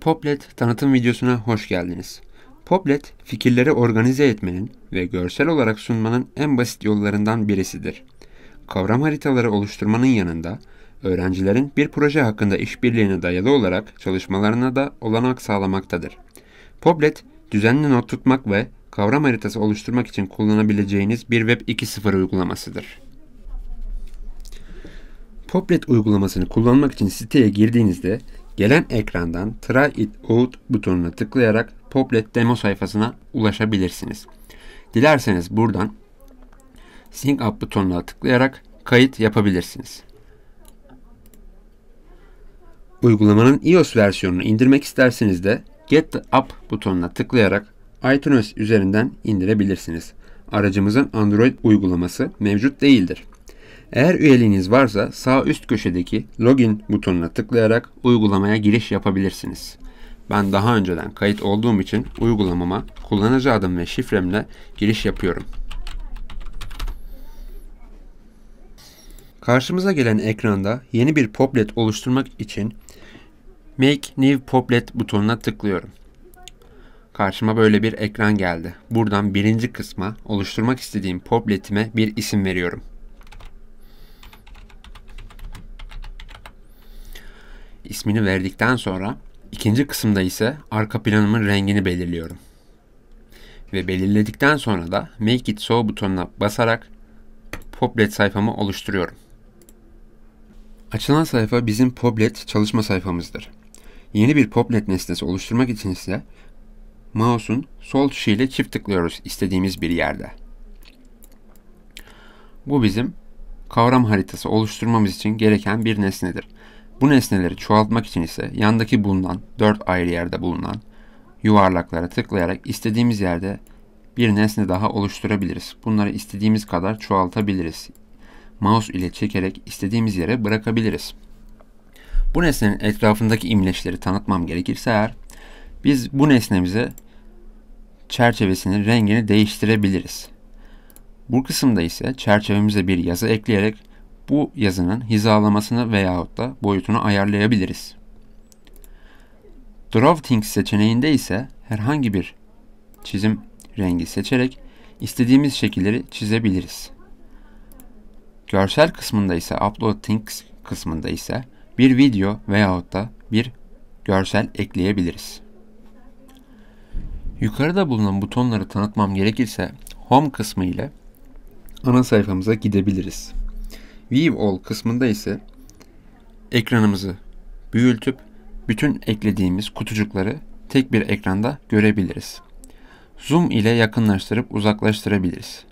Poplet tanıtım videosuna hoş geldiniz. Poplet, fikirleri organize etmenin ve görsel olarak sunmanın en basit yollarından birisidir. Kavram haritaları oluşturmanın yanında, öğrencilerin bir proje hakkında işbirliğine dayalı olarak çalışmalarına da olanak sağlamaktadır. Poplet, düzenli not tutmak ve kavram haritası oluşturmak için kullanabileceğiniz bir Web 2.0 uygulamasıdır. Poplet uygulamasını kullanmak için siteye girdiğinizde Gelen ekrandan Try It Out butonuna tıklayarak Poplet demo sayfasına ulaşabilirsiniz. Dilerseniz buradan Sync Up butonuna tıklayarak kayıt yapabilirsiniz. Uygulamanın iOS versiyonunu indirmek isterseniz de Get the App butonuna tıklayarak iTunes üzerinden indirebilirsiniz. Aracımızın Android uygulaması mevcut değildir. Eğer üyeliğiniz varsa sağ üst köşedeki login butonuna tıklayarak uygulamaya giriş yapabilirsiniz. Ben daha önceden kayıt olduğum için uygulamama kullanıcı adım ve şifremle giriş yapıyorum. Karşımıza gelen ekranda yeni bir poplet oluşturmak için Make New Poplet butonuna tıklıyorum. Karşıma böyle bir ekran geldi. Buradan birinci kısma oluşturmak istediğim popletime bir isim veriyorum. ismini verdikten sonra ikinci kısımda ise arka planımın rengini belirliyorum. Ve belirledikten sonra da Make It So butonuna basarak Poplet sayfamı oluşturuyorum. Açılan sayfa bizim Poplet çalışma sayfamızdır. Yeni bir Poplet nesnesi oluşturmak için ise mouse'un sol tuşu ile çift tıklıyoruz istediğimiz bir yerde. Bu bizim kavram haritası oluşturmamız için gereken bir nesnedir. Bu nesneleri çoğaltmak için ise yandaki bulunan dört ayrı yerde bulunan yuvarlaklara tıklayarak istediğimiz yerde bir nesne daha oluşturabiliriz. Bunları istediğimiz kadar çoğaltabiliriz. Mouse ile çekerek istediğimiz yere bırakabiliriz. Bu nesnenin etrafındaki imleçleri tanıtmam gerekirse eğer biz bu nesnemize çerçevesini rengini değiştirebiliriz. Bu kısımda ise çerçevemize bir yazı ekleyerek bu yazının hizalamasını veyahut da boyutunu ayarlayabiliriz. Drafting seçeneğinde ise herhangi bir çizim rengi seçerek istediğimiz şekilleri çizebiliriz. Görsel kısmında ise Upload Things kısmında ise bir video veyahut da bir görsel ekleyebiliriz. Yukarıda bulunan butonları tanıtmam gerekirse Home kısmı ile ana sayfamıza gidebiliriz. View All kısmında ise ekranımızı büyültüp bütün eklediğimiz kutucukları tek bir ekranda görebiliriz. Zoom ile yakınlaştırıp uzaklaştırabiliriz.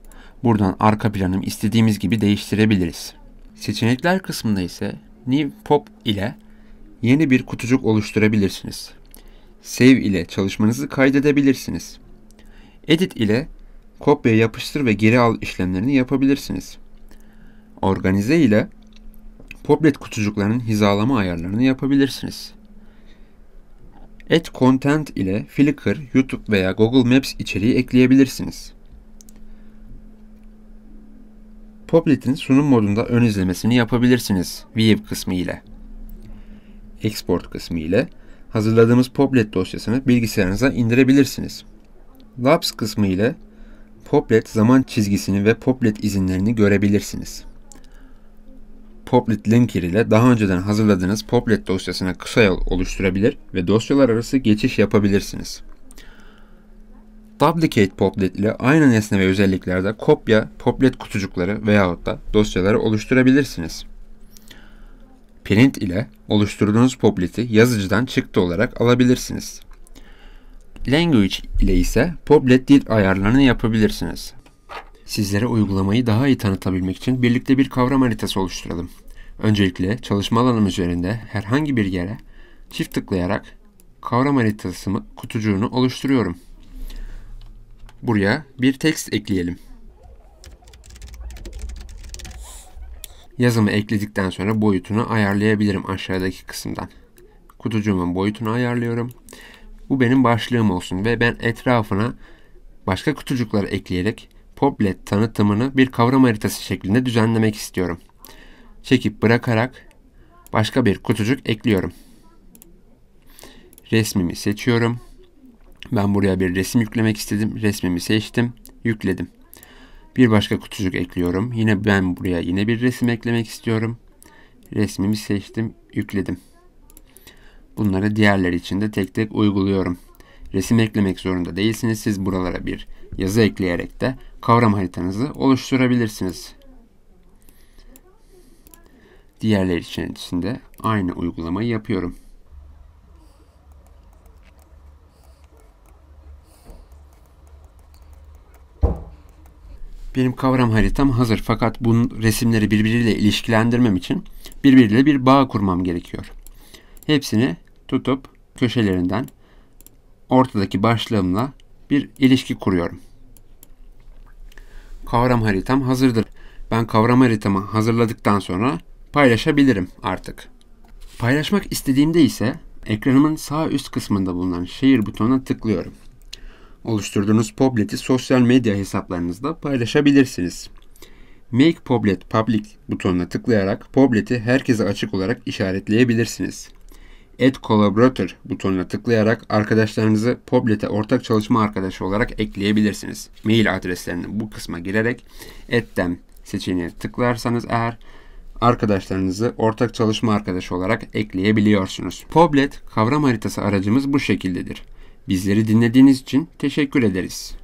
Buradan arka planı istediğimiz gibi değiştirebiliriz. Seçenekler kısmında ise New Pop ile yeni bir kutucuk oluşturabilirsiniz. Save ile çalışmanızı kaydedebilirsiniz. Edit ile kopya yapıştır ve geri al işlemlerini yapabilirsiniz organize ile Poblet kutucuklarının hizalama ayarlarını yapabilirsiniz. Add Content ile Flickr, YouTube veya Google Maps içeriği ekleyebilirsiniz. Poblet'in sunum modunda ön izlemesini yapabilirsiniz View kısmı ile. Export kısmı ile hazırladığımız Poblet dosyasını bilgisayarınıza indirebilirsiniz. Labs kısmı ile Poblet zaman çizgisini ve Poblet izinlerini görebilirsiniz. Poplet linker ile daha önceden hazırladığınız Poplet dosyasına kısa yol oluşturabilir ve dosyalar arası geçiş yapabilirsiniz. Duplicate Poplet ile aynı nesne ve özelliklerde kopya Poplet kutucukları veyahut da dosyaları oluşturabilirsiniz. Print ile oluşturduğunuz Poplet'i yazıcıdan çıktı olarak alabilirsiniz. Language ile ise Poplet dil ayarlarını yapabilirsiniz. Sizlere uygulamayı daha iyi tanıtabilmek için birlikte bir kavram haritası oluşturalım. Öncelikle çalışma alanım üzerinde herhangi bir yere çift tıklayarak kavram haritasımı kutucuğunu oluşturuyorum. Buraya bir text ekleyelim. Yazımı ekledikten sonra boyutunu ayarlayabilirim aşağıdaki kısımdan. Kutucuğumun boyutunu ayarlıyorum. Bu benim başlığım olsun ve ben etrafına başka kutucuklar ekleyerek Poblet tanıtımını bir kavram haritası şeklinde düzenlemek istiyorum. Çekip bırakarak başka bir kutucuk ekliyorum. Resmimi seçiyorum. Ben buraya bir resim yüklemek istedim. Resmimi seçtim. Yükledim. Bir başka kutucuk ekliyorum. Yine ben buraya yine bir resim eklemek istiyorum. Resmimi seçtim. Yükledim. Bunları diğerleri için de tek tek uyguluyorum resim eklemek zorunda değilsiniz. Siz buralara bir yazı ekleyerek de kavram haritanızı oluşturabilirsiniz. Diğerler için içinde aynı uygulamayı yapıyorum. Benim kavram haritam hazır fakat bu resimleri birbiriyle ilişkilendirmem için birbiriyle bir bağ kurmam gerekiyor. Hepsini tutup köşelerinden ortadaki başlığımla bir ilişki kuruyorum. Kavram haritam hazırdır. Ben kavram haritamı hazırladıktan sonra paylaşabilirim artık. Paylaşmak istediğimde ise ekranımın sağ üst kısmında bulunan şehir butonuna tıklıyorum. Oluşturduğunuz Poblet'i sosyal medya hesaplarınızda paylaşabilirsiniz. Make Poblet Public butonuna tıklayarak Poblet'i herkese açık olarak işaretleyebilirsiniz. Add Collaborator butonuna tıklayarak arkadaşlarınızı Poblet'e ortak çalışma arkadaşı olarak ekleyebilirsiniz. Mail adreslerini bu kısma girerek Add Them tıklarsanız eğer arkadaşlarınızı ortak çalışma arkadaşı olarak ekleyebiliyorsunuz. Poblet kavram haritası aracımız bu şekildedir. Bizleri dinlediğiniz için teşekkür ederiz.